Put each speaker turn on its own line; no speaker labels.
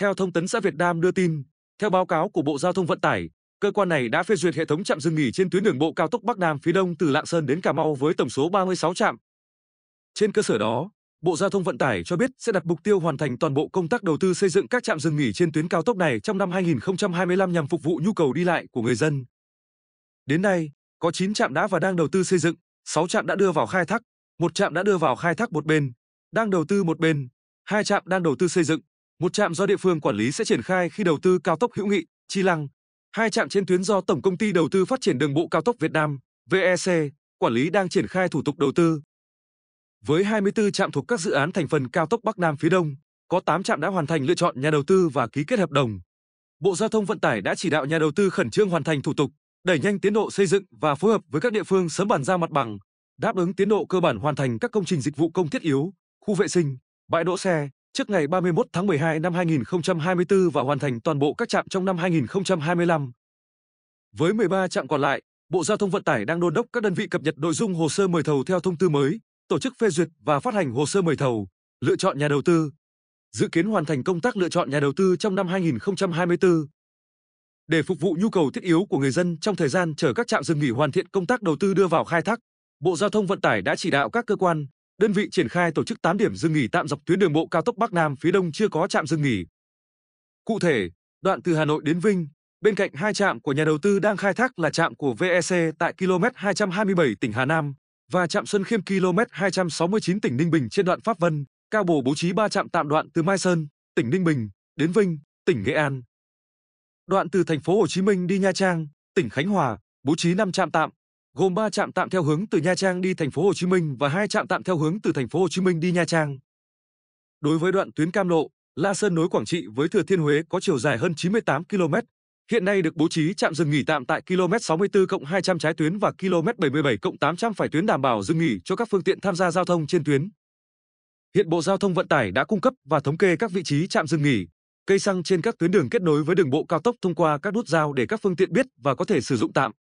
Theo thông tấn xã Việt Nam đưa tin, theo báo cáo của Bộ Giao thông Vận tải, cơ quan này đã phê duyệt hệ thống trạm dừng nghỉ trên tuyến đường bộ cao tốc Bắc Nam phía Đông từ Lạng Sơn đến Cà Mau với tổng số 36 trạm. Trên cơ sở đó, Bộ Giao thông Vận tải cho biết sẽ đặt mục tiêu hoàn thành toàn bộ công tác đầu tư xây dựng các trạm dừng nghỉ trên tuyến cao tốc này trong năm 2025 nhằm phục vụ nhu cầu đi lại của người dân. Đến nay, có 9 trạm đã và đang đầu tư xây dựng, 6 trạm đã đưa vào khai thác, một trạm đã đưa vào khai thác một bên, đang đầu tư một bên, hai trạm đang đầu tư xây dựng một trạm do địa phương quản lý sẽ triển khai khi đầu tư cao tốc hữu nghị, Chi Lăng, hai trạm trên tuyến do Tổng công ty Đầu tư Phát triển Đường bộ Cao tốc Việt Nam, VEC, quản lý đang triển khai thủ tục đầu tư. Với 24 trạm thuộc các dự án thành phần cao tốc Bắc Nam phía Đông, có 8 trạm đã hoàn thành lựa chọn nhà đầu tư và ký kết hợp đồng. Bộ Giao thông Vận tải đã chỉ đạo nhà đầu tư khẩn trương hoàn thành thủ tục, đẩy nhanh tiến độ xây dựng và phối hợp với các địa phương sớm bàn giao mặt bằng, đáp ứng tiến độ cơ bản hoàn thành các công trình dịch vụ công thiết yếu, khu vệ sinh, bãi đỗ xe, trước ngày 31 tháng 12 năm 2024 và hoàn thành toàn bộ các trạm trong năm 2025. Với 13 trạm còn lại, Bộ Giao thông Vận tải đang đôn đốc các đơn vị cập nhật nội dung hồ sơ mời thầu theo thông tư mới, tổ chức phê duyệt và phát hành hồ sơ mời thầu, lựa chọn nhà đầu tư. Dự kiến hoàn thành công tác lựa chọn nhà đầu tư trong năm 2024. Để phục vụ nhu cầu thiết yếu của người dân trong thời gian chờ các trạm dừng nghỉ hoàn thiện công tác đầu tư đưa vào khai thác, Bộ Giao thông Vận tải đã chỉ đạo các cơ quan, đơn vị triển khai tổ chức 8 điểm dừng nghỉ tạm dọc tuyến đường bộ cao tốc Bắc Nam phía Đông chưa có trạm dừng nghỉ. Cụ thể, đoạn từ Hà Nội đến Vinh, bên cạnh hai trạm của nhà đầu tư đang khai thác là trạm của VEC tại km 227 tỉnh Hà Nam và trạm Xuân Khiêm km 269 tỉnh Ninh Bình trên đoạn Pháp Vân, Cao bổ bố trí 3 trạm tạm đoạn từ Mai Sơn, tỉnh Ninh Bình đến Vinh, tỉnh Nghệ An. Đoạn từ thành phố Hồ Chí Minh đi Nha Trang, tỉnh Khánh Hòa bố trí 5 trạm tạm gồm 3 trạm tạm theo hướng từ Nha Trang đi thành phố Hồ Chí Minh và 2 trạm tạm theo hướng từ thành phố Hồ Chí Minh đi Nha Trang. Đối với đoạn tuyến Cam Lộ, La Sơn nối Quảng Trị với Thừa Thiên Huế có chiều dài hơn 98 km, hiện nay được bố trí trạm dừng nghỉ tạm tại km 64 200 trái tuyến và km 77 800 phải tuyến đảm bảo dừng nghỉ cho các phương tiện tham gia giao thông trên tuyến. Hiện Bộ Giao thông Vận tải đã cung cấp và thống kê các vị trí trạm dừng nghỉ, cây xăng trên các tuyến đường kết nối với đường bộ cao tốc thông qua các nút giao để các phương tiện biết và có thể sử dụng tạm.